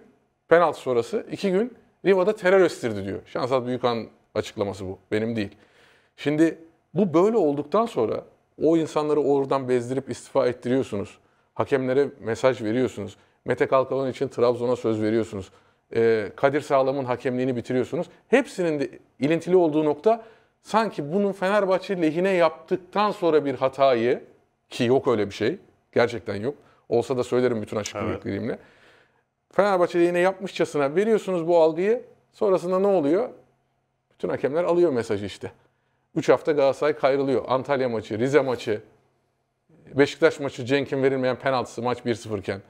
penaltı sonrası iki gün Riva'da terör estirdi diyor. Şansal Büyükhan açıklaması bu. Benim değil. Şimdi bu böyle olduktan sonra o insanları oradan bezdirip istifa ettiriyorsunuz. Hakemlere mesaj veriyorsunuz. Mete Kalkalan için Trabzon'a söz veriyorsunuz. Ee, Kadir Sağlam'ın hakemliğini bitiriyorsunuz. Hepsinin de ilintili olduğu nokta sanki bunun Fenerbahçe lehine yaptıktan sonra bir hatayı ki yok öyle bir şey. Gerçekten yok. Olsa da söylerim bütün açık evet. büyüklüğümle. Fenerbahçe lehine yapmışçasına veriyorsunuz bu algıyı. Sonrasında ne oluyor? Bütün hakemler alıyor mesajı işte. 3 hafta Galatasaray kayrılıyor. Antalya maçı, Rize maçı, Beşiktaş maçı, Cenk'in verilmeyen penaltısı maç 1-0 iken.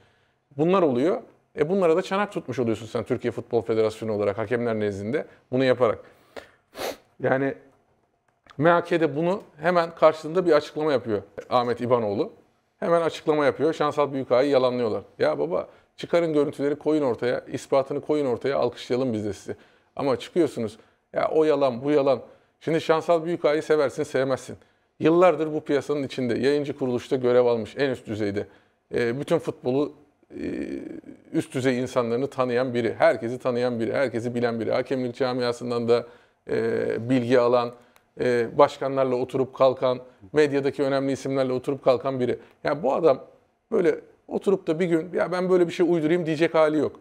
Bunlar oluyor. E bunlara da çanak tutmuş oluyorsun sen Türkiye Futbol Federasyonu olarak hakemler nezdinde bunu yaparak. Yani MHK'de bunu hemen karşılığında bir açıklama yapıyor Ahmet İbanoğlu. Hemen açıklama yapıyor. Şansal Büyükağa'yı yalanlıyorlar. Ya baba çıkarın görüntüleri koyun ortaya, ispatını koyun ortaya, alkışlayalım biz de sizi. Ama çıkıyorsunuz ya o yalan bu yalan. Şimdi Şansal Büyükağa'yı seversin sevmezsin. Yıllardır bu piyasanın içinde yayıncı kuruluşta görev almış en üst düzeyde. E, bütün futbolu e, üst düzey insanlarını tanıyan biri, herkesi tanıyan biri, herkesi bilen biri, hakemlik camiasından da e, bilgi alan, e, başkanlarla oturup kalkan, medyadaki önemli isimlerle oturup kalkan biri. Yani bu adam böyle oturup da bir gün ya ben böyle bir şey uydurayım diyecek hali yok.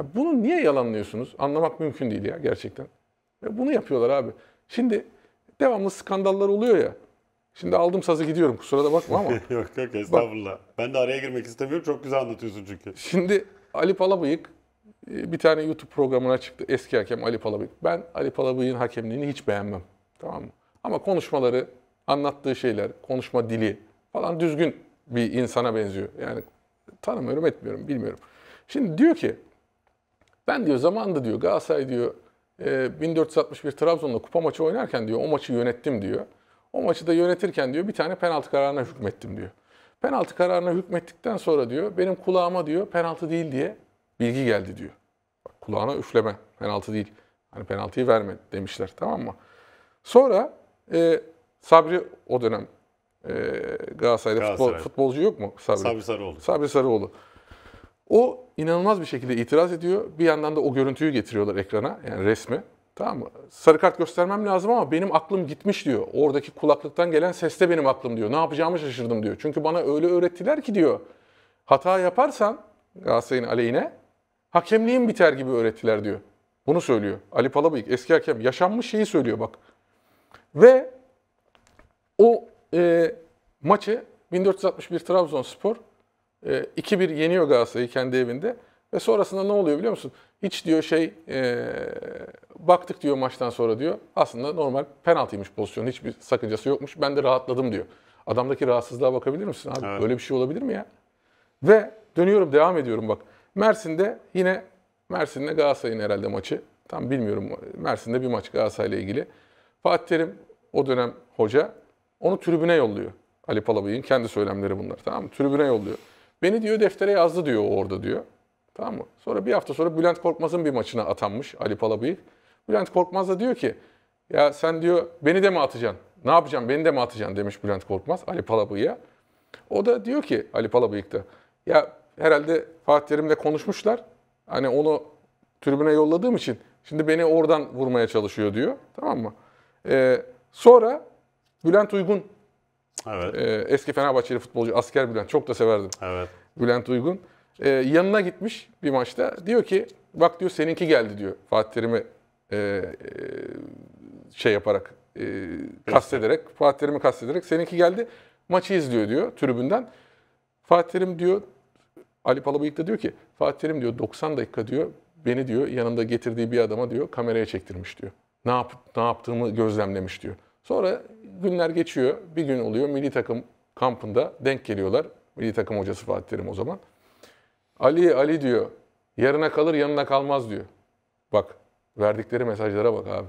Ya bunu niye yalanlıyorsunuz? Anlamak mümkün değil ya gerçekten. Ya bunu yapıyorlar abi. Şimdi devamlı skandallar oluyor ya. Şimdi aldım sazı gidiyorum kusura da bakma ama. yok yok estağfurullah. Bak, ben de araya girmek istemiyorum. Çok güzel anlatıyorsun çünkü. Şimdi Ali Palabıyık e, bir tane YouTube programına çıktı. Eski hakem Ali Palabıyık. Ben Ali Palabıyık'ın hakemliğini hiç beğenmem. Tamam mı? Ama konuşmaları, anlattığı şeyler, konuşma dili falan düzgün bir insana benziyor. Yani tanımıyorum, etmiyorum, bilmiyorum. Şimdi diyor ki, ben diyor zamanında diyor Galatasaray diyor 1461 e, Trabzon'da kupa maçı oynarken diyor o maçı yönettim diyor. O maçı da yönetirken diyor bir tane penaltı kararına hükmettim diyor. Penaltı kararına hükmettikten sonra diyor benim kulağıma diyor penaltı değil diye bilgi geldi diyor. Bak, kulağına üfleme penaltı değil. Hani penaltıyı verme demişler tamam mı? Sonra e, Sabri o dönem e, Galatasaray'da futbol, futbolcu yok mu? Sabri. Sabri Sarıoğlu. Sabri Sarıoğlu. O inanılmaz bir şekilde itiraz ediyor. Bir yandan da o görüntüyü getiriyorlar ekrana. Yani resmi. Tamam mı? Sarı kart göstermem lazım ama benim aklım gitmiş diyor. Oradaki kulaklıktan gelen seste benim aklım diyor. Ne yapacağımı şaşırdım diyor. Çünkü bana öyle öğrettiler ki diyor. Hata yaparsan Galatasaray'ın aleyhine hakemliğin biter gibi öğrettiler diyor. Bunu söylüyor. Ali Palabıyık eski hakem yaşanmış şeyi söylüyor bak. Ve o e, maçı 1461 Trabzonspor e, 2-1 yeniyor Galatasaray'ı kendi evinde. Ve sonrasında ne oluyor biliyor musun? Hiç diyor şey e, baktık diyor maçtan sonra diyor. Aslında normal penaltıymış pozisyon. Hiçbir sakıncası yokmuş. Ben de rahatladım diyor. Adamdaki rahatsızlığa bakabilir misin abi? Evet. Böyle bir şey olabilir mi ya? Ve dönüyorum devam ediyorum bak. Mersin'de yine Mersin'de Galatasaray'ın herhalde maçı. Tam bilmiyorum. Mersin'de bir maç Galatasaray'la ilgili. Fatih Terim o dönem hoca onu tribüne yolluyor. Ali Palabıyık'ın kendi söylemleri bunlar tamam mı? Tribüne yolluyor. Beni diyor deftere yazdı diyor orada diyor. Tamam mı? Sonra bir hafta sonra Bülent Korkmaz'ın bir maçına atanmış Ali Palabıyık. Bülent Korkmaz da diyor ki ya sen diyor beni de mi atacaksın? Ne yapacağım beni de mi atacaksın demiş Bülent Korkmaz Ali Palabıyık'a. O da diyor ki Ali Palabıyık da ya herhalde Fatih Terim'le konuşmuşlar. Hani onu tribüne yolladığım için şimdi beni oradan vurmaya çalışıyor diyor. Tamam mı? E, sonra Bülent Uygun, evet. e, eski Fenerbahçeli futbolcu, asker Bülent, çok da severdim. Evet. Bülent Uygun e, yanına gitmiş bir maçta. Diyor ki, bak diyor seninki geldi diyor Fatih Terim'e e, e, şey yaparak, e, kastederek, Fatih Terim'i kastederek seninki geldi. Maçı izliyor diyor tribünden. Fatih Terim diyor, Ali Palabıyık da diyor ki, Fatih Terim diyor 90 dakika diyor, beni diyor yanında getirdiği bir adama diyor kameraya çektirmiş diyor ne, yap, ne yaptığımı gözlemlemiş diyor. Sonra günler geçiyor. Bir gün oluyor milli takım kampında denk geliyorlar. Milli takım hocası Fatih Terim o zaman. Ali Ali diyor. Yarına kalır yanına kalmaz diyor. Bak verdikleri mesajlara bak abi.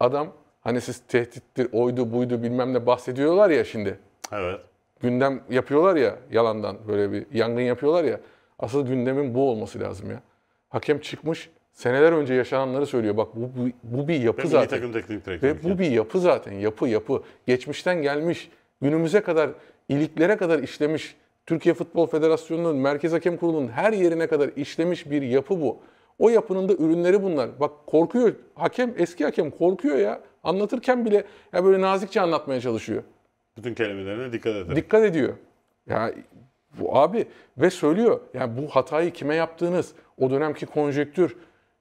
Adam hani siz tehdittir, oydu buydu bilmem ne bahsediyorlar ya şimdi. Evet. Gündem yapıyorlar ya yalandan böyle bir yangın yapıyorlar ya. Asıl gündemin bu olması lazım ya. Hakem çıkmış seneler önce yaşananları söylüyor. Bak bu, bu, bu bir yapı Ve zaten. takım teknik Ve bu bir yapı zaten. Yapı yapı. Geçmişten gelmiş, günümüze kadar, iliklere kadar işlemiş. Türkiye Futbol Federasyonu'nun, Merkez Hakem Kurulu'nun her yerine kadar işlemiş bir yapı bu. O yapının da ürünleri bunlar. Bak korkuyor. Hakem, eski hakem korkuyor ya. Anlatırken bile ya böyle nazikçe anlatmaya çalışıyor. Bütün kelimelerine dikkat eder. Dikkat ediyor. Ya bu abi ve söylüyor. Yani bu hatayı kime yaptığınız, o dönemki konjektür,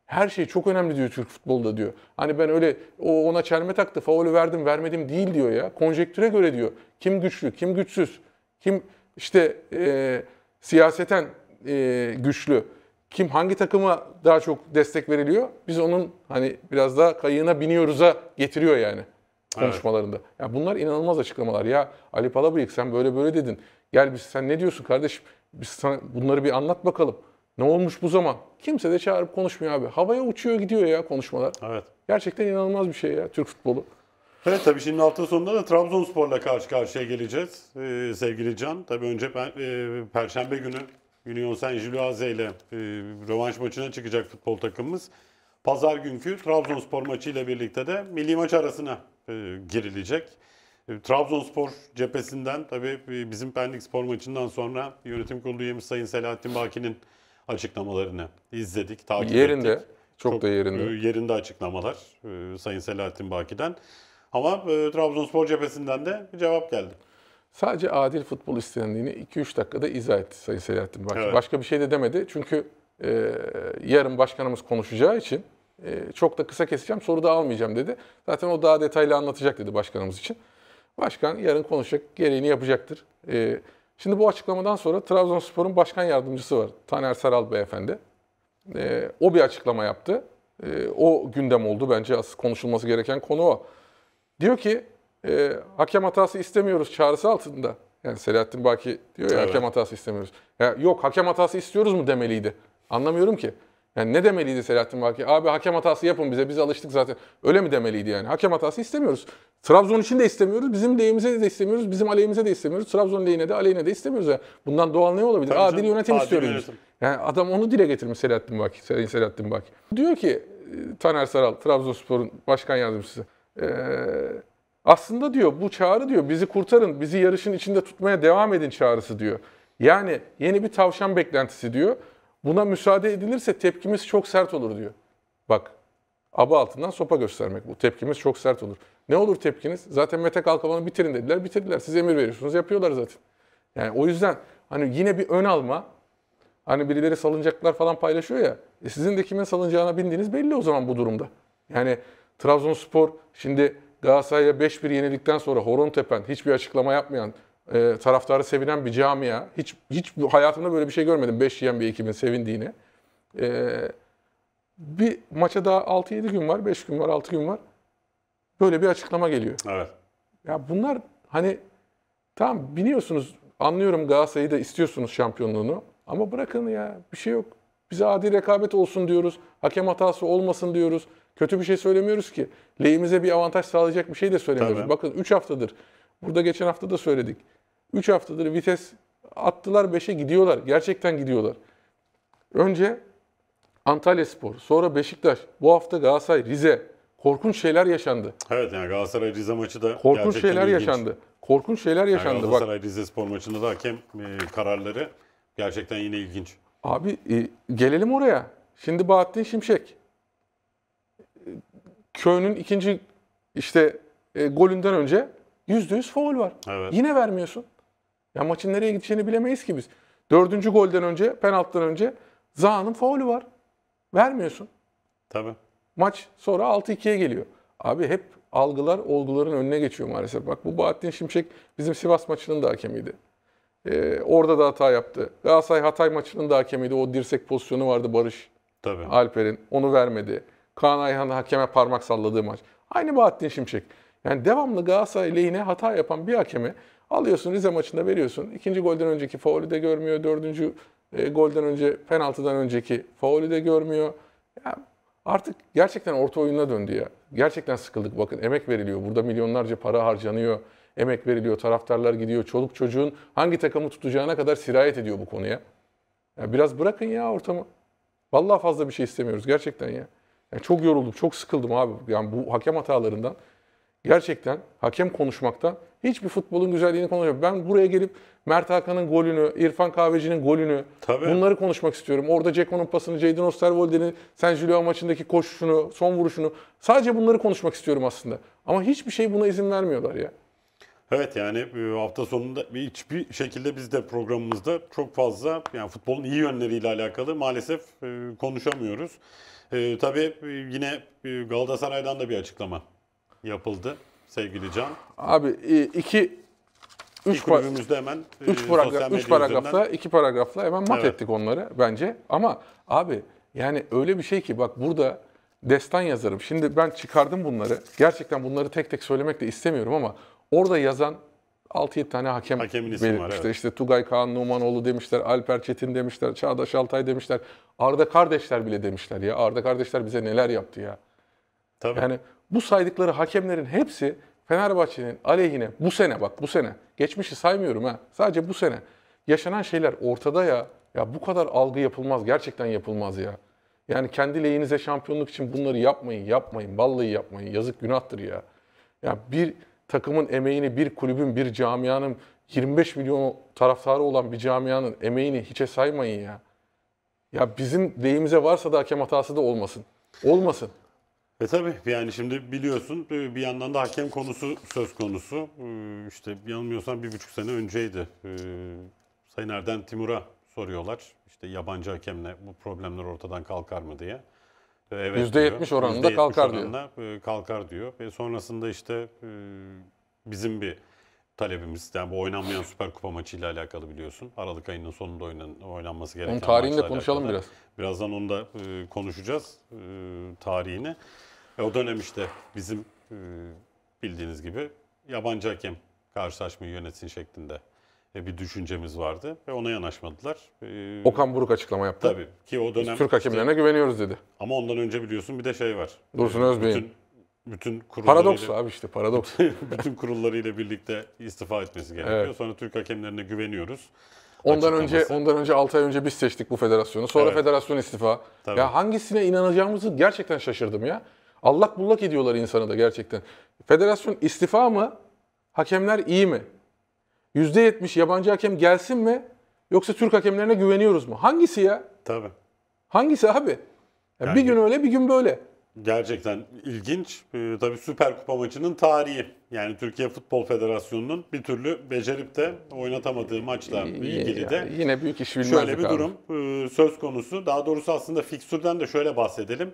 her şey çok önemli diyor Türk futbolda diyor. Hani ben öyle o ona çelme taktı, faulü verdim, vermedim değil diyor ya. Konjektüre göre diyor. Kim güçlü, kim güçsüz, kim işte e, siyaseten e, güçlü, kim hangi takıma daha çok destek veriliyor? Biz onun hani biraz daha kayığına biniyoruz'a getiriyor yani konuşmalarında. Evet. Ya bunlar inanılmaz açıklamalar. Ya Ali Palabıyık sen böyle böyle dedin. Gel biz sen ne diyorsun kardeşim? Biz sana bunları bir anlat bakalım. Ne olmuş bu zaman? Kimse de çağırıp konuşmuyor abi. Havaya uçuyor gidiyor ya konuşmalar. Evet. Gerçekten inanılmaz bir şey ya Türk futbolu. Evet tabii şimdi hafta sonunda da Trabzonspor'la karşı karşıya geleceğiz ee, sevgili Can. Tabii önce per e, Perşembe günü Union Saint-Gilloise ile e, rövanş maçına çıkacak futbol takımımız. Pazar günkü Trabzonspor maçı ile birlikte de milli maç arasına e, girilecek. E, Trabzonspor cephesinden tabii e, bizim Pendik Spor maçından sonra yönetim kurulu üyemiz Sayın Selahattin Baki'nin açıklamalarını izledik, takip yerinde, ettik. Çok, çok da yerinde. E, yerinde açıklamalar e, Sayın Selahattin Baki'den. Ama e, Trabzonspor cephesinden de bir cevap geldi. Sadece adil futbol istendiğini 2-3 dakikada izah etti Sayın Selahattin Baki. Evet. Başka bir şey de demedi. Çünkü e, yarın başkanımız konuşacağı için e, çok da kısa keseceğim, soru da almayacağım dedi. Zaten o daha detaylı anlatacak dedi başkanımız için. Başkan yarın konuşacak, gereğini yapacaktır. E, Şimdi bu açıklamadan sonra Trabzonspor'un başkan yardımcısı var. Taner Saral beyefendi. E, o bir açıklama yaptı. E, o gündem oldu bence asıl konuşulması gereken konu o. Diyor ki e, hakem hatası istemiyoruz çağrısı altında. Yani Selahattin Baki diyor ya evet. hakem hatası istemiyoruz. Ya, yok hakem hatası istiyoruz mu demeliydi. Anlamıyorum ki. Yani ne demeliydi Selahattin Vaki? Abi hakem hatası yapın bize, biz alıştık zaten. Öyle mi demeliydi yani? Hakem hatası istemiyoruz. Trabzon için de istemiyoruz, bizim lehimize de istemiyoruz, bizim aleyhimize de istemiyoruz. Trabzon lehine de aleyhine de istemiyoruz. Yani. Bundan doğal ne olabilir? Tabii Adil yönetim Adil istiyoruz yönetim. Yani adam onu dile getirmiş Selahattin Vaki, Sayın Selahattin Vaki. Diyor ki e, Taner Saral, Trabzonspor'un başkan yardımcısı. Ee, aslında diyor bu çağrı diyor bizi kurtarın, bizi yarışın içinde tutmaya devam edin çağrısı diyor. Yani yeni bir tavşan beklentisi diyor. Buna müsaade edilirse tepkimiz çok sert olur diyor. Bak aba altından sopa göstermek bu. Tepkimiz çok sert olur. Ne olur tepkiniz? Zaten Mete Kalkavan'ı bitirin dediler. Bitirdiler. Siz emir veriyorsunuz. Yapıyorlar zaten. Yani o yüzden hani yine bir ön alma. Hani birileri salıncaklar falan paylaşıyor ya. E sizin de kimin salıncağına bindiğiniz belli o zaman bu durumda. Yani Trabzonspor şimdi Galatasaray'a 5-1 yenildikten sonra horon tepen, hiçbir açıklama yapmayan, e, taraftarı sevinen bir camia. Hiç hiç hayatımda böyle bir şey görmedim. 5 yiyen bir ekibin sevindiğini. E, bir maça daha 6-7 gün var, 5 gün var, 6 gün var. Böyle bir açıklama geliyor. Evet. Ya bunlar hani tamam biniyorsunuz anlıyorum Galatasaray'ı da istiyorsunuz şampiyonluğunu ama bırakın ya bir şey yok. Bize adil rekabet olsun diyoruz. Hakem hatası olmasın diyoruz. Kötü bir şey söylemiyoruz ki. Lehimize bir avantaj sağlayacak bir şey de söylemiyoruz. Tabii. Bakın 3 haftadır. Burada geçen hafta da söyledik. 3 haftadır vites attılar 5'e gidiyorlar. Gerçekten gidiyorlar. Önce Antalya Spor, sonra Beşiktaş, bu hafta Galatasaray, Rize. Korkunç şeyler yaşandı. Evet yani Galatasaray Rize maçı da Korkunç şeyler ilginç. yaşandı. Korkunç şeyler yaşandı. Yani Galatasaray Rize Spor maçında da hakem e, kararları gerçekten yine ilginç. Abi e, gelelim oraya. Şimdi Bahattin Şimşek. E, köyünün ikinci işte e, golünden önce %100 foul var. Evet. Yine vermiyorsun. Ya maçın nereye gideceğini bilemeyiz ki biz. Dördüncü golden önce, penaltıdan önce Zaha'nın faulü var. Vermiyorsun. Tabii. Maç sonra 6-2'ye geliyor. Abi hep algılar olguların önüne geçiyor maalesef. Bak bu Bahattin Şimşek bizim Sivas maçının da hakemiydi. Ee, orada da hata yaptı. Galatasaray Hatay maçının da hakemiydi. O dirsek pozisyonu vardı Barış. Tabii. Alper'in. Onu vermedi. Kaan Ayhan hakeme parmak salladığı maç. Aynı Bahattin Şimşek. Yani devamlı Galatasaray lehine hata yapan bir hakemi. Alıyorsun Rize maçında veriyorsun. İkinci golden önceki faulü de görmüyor. Dördüncü e, golden önce penaltıdan önceki faulü de görmüyor. Ya artık gerçekten orta oyuna döndü ya. Gerçekten sıkıldık bakın emek veriliyor. Burada milyonlarca para harcanıyor. Emek veriliyor. Taraftarlar gidiyor. Çoluk çocuğun hangi takımı tutacağına kadar sirayet ediyor bu konuya. Ya biraz bırakın ya ortamı. Vallahi fazla bir şey istemiyoruz gerçekten ya. Yani çok yoruldum, çok sıkıldım abi. Yani bu hakem hatalarından gerçekten hakem konuşmakta hiçbir futbolun güzelliğini konuşamıyor. Ben buraya gelip Mert Hakan'ın golünü, İrfan Kahveci'nin golünü Tabii. bunları konuşmak istiyorum. Orada Ceko'nun pasını, Jadon Osterwolde'nin San Julio maçındaki koşuşunu, son vuruşunu sadece bunları konuşmak istiyorum aslında. Ama hiçbir şey buna izin vermiyorlar ya. Evet yani e, hafta sonunda hiçbir şekilde biz de programımızda çok fazla yani futbolun iyi yönleriyle alakalı maalesef e, konuşamıyoruz. E, tabii yine Galatasaray'dan da bir açıklama yapıldı sevgili Can? Abi e, iki üç kulübümüzde hemen e, üç, paragraf, üç paragrafla, üzerinden... iki paragrafla hemen mat evet. ettik onları bence. Ama abi yani öyle bir şey ki bak burada destan yazarım. Şimdi ben çıkardım bunları. Gerçekten bunları tek tek söylemek de istemiyorum ama orada yazan 6-7 tane hakem belirtmişler. Var, evet. İşte Tugay Kaan Numanoğlu demişler, Alper Çetin demişler, Çağdaş Altay demişler. Arda kardeşler bile demişler ya. Arda kardeşler bize neler yaptı ya. Tabii. Yani bu saydıkları hakemlerin hepsi Fenerbahçe'nin aleyhine bu sene bak bu sene. Geçmişi saymıyorum ha. Sadece bu sene. Yaşanan şeyler ortada ya. Ya bu kadar algı yapılmaz. Gerçekten yapılmaz ya. Yani kendi lehinize şampiyonluk için bunları yapmayın, yapmayın. Vallahi yapmayın. Yazık günahtır ya. Ya bir takımın emeğini, bir kulübün, bir camianın 25 milyon taraftarı olan bir camianın emeğini hiçe saymayın ya. Ya bizim deyimize varsa da hakem hatası da olmasın. Olmasın. E tabii yani şimdi biliyorsun e, bir yandan da hakem konusu söz konusu. E, işte yanılmıyorsam bir buçuk sene önceydi. E, Sayın Erdem Timur'a soruyorlar. İşte yabancı hakemle bu problemler ortadan kalkar mı diye. Evet %70 diyor. oranında %70 kalkar oranla diyor. Kalkar diyor. Ve sonrasında işte bizim bir talebimiz. Yani bu oynanmayan Süper Kupa maçıyla alakalı biliyorsun. Aralık ayının sonunda oynan, oynanması gereken Onun tarihini de konuşalım alakalı. biraz. Birazdan onu da e, konuşacağız e, tarihini. E, o dönem işte bizim e, bildiğiniz gibi yabancı hakem karşılaşmayı yönetsin şeklinde e, bir düşüncemiz vardı ve ona yanaşmadılar. Okan Buruk açıklama yaptı. Tabii ki o dönem... Biz Türk hakemlerine işte, güveniyoruz dedi. Ama ondan önce biliyorsun bir de şey var. Dursun Özbey'in. Bütün, bütün kurulları Paradoks ile, abi işte paradoks. bütün kurulları ile birlikte istifa etmesi gerekiyor. Evet. Sonra Türk hakemlerine güveniyoruz. Ondan önce ondan önce 6 ay önce biz seçtik bu federasyonu. Sonra evet. federasyon istifa. Tabii. Ya hangisine inanacağımızı gerçekten şaşırdım ya. Allak bullak ediyorlar insanı da gerçekten. Federasyon istifa mı? Hakemler iyi mi? %70 yabancı hakem gelsin mi? Yoksa Türk hakemlerine güveniyoruz mu? Hangisi ya? Tabii. Hangisi abi? Yani yani, bir gün öyle bir gün böyle. Gerçekten ilginç. Ee, tabii Süper Kupa maçının tarihi. Yani Türkiye Futbol Federasyonu'nun bir türlü becerip de oynatamadığı maçla ee, ilgili ya, de yine büyük iş şöyle bir abi. durum ee, söz konusu. Daha doğrusu aslında fikstürden de şöyle bahsedelim.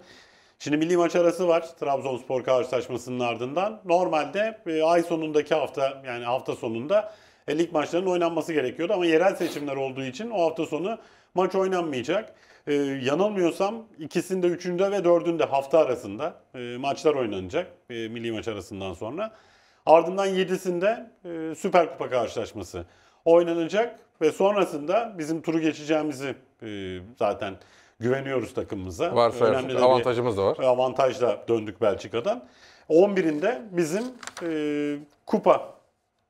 Şimdi milli maç arası var Trabzonspor karşılaşmasının ardından. Normalde e, ay sonundaki hafta yani hafta sonunda e, lig maçlarının oynanması gerekiyordu ama yerel seçimler olduğu için o hafta sonu maç oynanmayacak. E, yanılmıyorsam ikisinde, üçünde ve dördünde hafta arasında e, maçlar oynanacak e, milli maç arasından sonra. Ardından yedisinde e, Süper Kupa karşılaşması oynanacak ve sonrasında bizim turu geçeceğimizi e, zaten güveniyoruz takımımıza. Varsayarsak Önemli avantajımız da var. Avantajla döndük Belçika'dan. 11'inde bizim e, kupa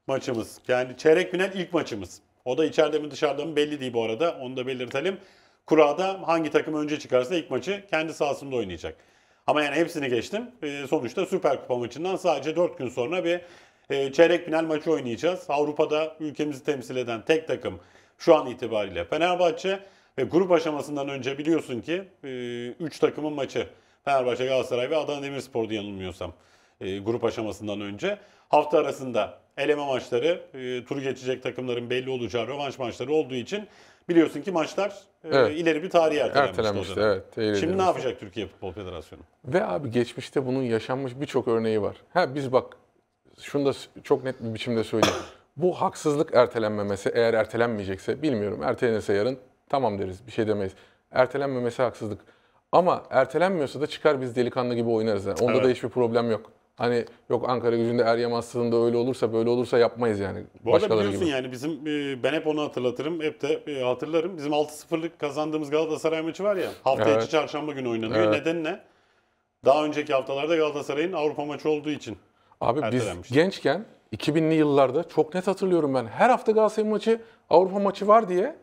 maçımız. Yani çeyrek final ilk maçımız. O da içeride mi dışarıda mı belli değil bu arada. Onu da belirtelim. Kura'da hangi takım önce çıkarsa ilk maçı kendi sahasında oynayacak. Ama yani hepsini geçtim. E, sonuçta Süper Kupa maçından sadece 4 gün sonra bir e, çeyrek final maçı oynayacağız. Avrupa'da ülkemizi temsil eden tek takım şu an itibariyle Fenerbahçe. Ve grup aşamasından önce biliyorsun ki 3 e, takımın maçı Fenerbahçe, Galatasaray ve Adana Demirspor'du yanılmıyorsam e, grup aşamasından önce. Hafta arasında eleme maçları, e, turu geçecek takımların belli olacağı rövanş maçları olduğu için biliyorsun ki maçlar evet. ileri bir tarihe ertelenmişti. ertelenmişti evet, Şimdi edilmişti. ne yapacak Türkiye Futbol Federasyonu? Ve abi geçmişte bunun yaşanmış birçok örneği var. Ha biz bak şunu da çok net bir biçimde söyleyeyim. Bu haksızlık ertelenmemesi eğer ertelenmeyecekse bilmiyorum. Ertelenirse yarın Tamam deriz bir şey demeyiz. Ertelenmemesi haksızlık. Ama ertelenmiyorsa da çıkar biz delikanlı gibi oynarız. Yani. Onda evet. da hiçbir problem yok. Hani yok Ankara gücünde Eryem Aslı'nda öyle olursa böyle olursa yapmayız yani. Bu arada biliyorsun gibi. yani bizim e, ben hep onu hatırlatırım. Hep de e, hatırlarım. Bizim 6-0'lık kazandığımız Galatasaray maçı var ya. Hafta evet. içi çarşamba günü oynanıyor. Evet. Neden ne? Daha önceki haftalarda Galatasaray'ın Avrupa maçı olduğu için. Abi biz gençken 2000'li yıllarda çok net hatırlıyorum ben. Her hafta Galatasaray maçı Avrupa maçı var diye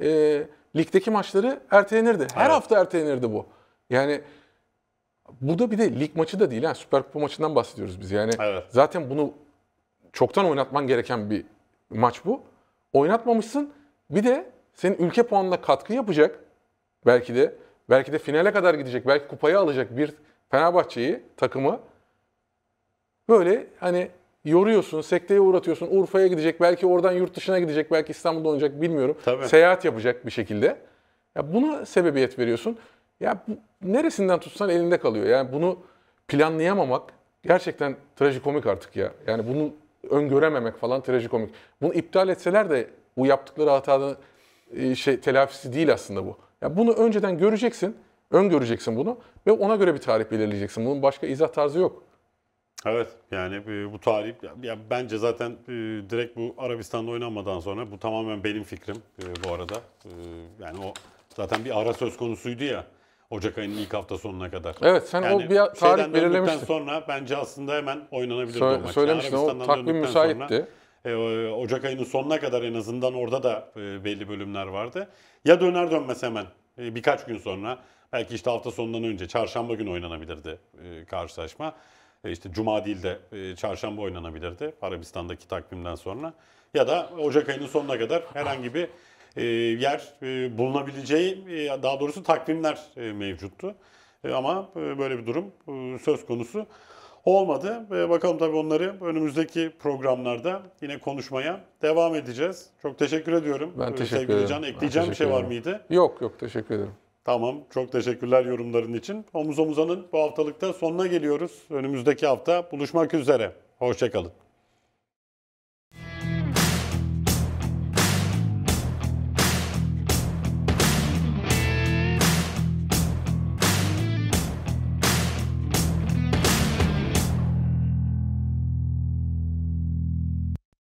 e, ligdeki maçları ertelenirdi. Her evet. hafta ertelenirdi bu. Yani bu da bir de lig maçı da değil. Yani Süper Kupa maçından bahsediyoruz biz. Yani evet. zaten bunu çoktan oynatman gereken bir maç bu. Oynatmamışsın. Bir de senin ülke puanına katkı yapacak belki de. Belki de finale kadar gidecek. Belki kupayı alacak bir Fenerbahçe'yi, takımı böyle hani yoruyorsun, sekteye uğratıyorsun. Urfa'ya gidecek, belki oradan yurt dışına gidecek, belki İstanbul'da olacak bilmiyorum. Tabii. Seyahat yapacak bir şekilde. Ya buna sebebiyet veriyorsun. Ya bu, neresinden tutsan elinde kalıyor. Yani bunu planlayamamak gerçekten trajikomik artık ya. Yani bunu öngörememek falan trajikomik. Bunu iptal etseler de bu yaptıkları hatanın e, şey telafisi değil aslında bu. Ya bunu önceden göreceksin, öngöreceksin bunu ve ona göre bir tarih belirleyeceksin. Bunun başka izah tarzı yok. Evet yani e, bu tarih ya bence zaten e, direkt bu Arabistan'da oynanmadan sonra bu tamamen benim fikrim e, bu arada. Yani o zaten bir ara söz konusuydu ya. Ocak ayının ilk hafta sonuna kadar. Evet sen yani o bir tarih belirlemiştin. sonra bence aslında hemen oynanabilirdi Sö- o maç. Söylemiştin o takvim müsaitti. Sonra, e, Ocak ayının sonuna kadar en azından orada da e, belli bölümler vardı. Ya döner dönmez hemen e, birkaç gün sonra belki işte hafta sonundan önce çarşamba günü oynanabilirdi e, karşılaşma. E, işte cuma değil de e, çarşamba oynanabilirdi Arabistan'daki takvimden sonra. Ya da Ocak ayının sonuna kadar herhangi bir e, yer bulunabileceği daha doğrusu takvimler mevcuttu. Ama böyle bir durum söz konusu olmadı. Bakalım tabii onları önümüzdeki programlarda yine konuşmaya devam edeceğiz. Çok teşekkür ediyorum. Ben teşekkür Sevgili ederim. Can ekleyeceğim bir şey ederim. var mıydı? Yok yok teşekkür ederim. Tamam. Çok teşekkürler yorumların için. Omuz omuzanın bu haftalıkta sonuna geliyoruz. Önümüzdeki hafta buluşmak üzere. Hoşçakalın.